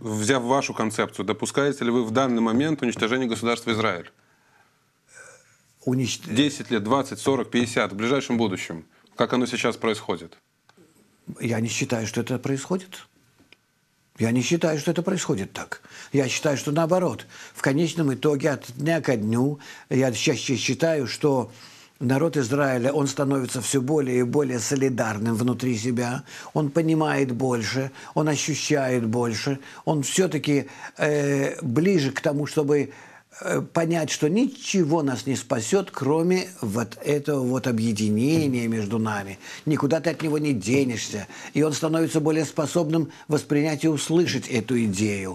взяв вашу концепцию, допускаете ли вы в данный момент уничтожение государства Израиль? Унич... 10 лет, 20, 40, 50, в ближайшем будущем. Как оно сейчас происходит? Я не считаю, что это происходит. Я не считаю, что это происходит так. Я считаю, что наоборот. В конечном итоге от дня ко дню я чаще считаю, что народ Израиля, он становится все более и более солидарным внутри себя, он понимает больше, он ощущает больше, он все-таки э, ближе к тому, чтобы э, понять, что ничего нас не спасет, кроме вот этого вот объединения между нами. Никуда ты от него не денешься. И он становится более способным воспринять и услышать эту идею.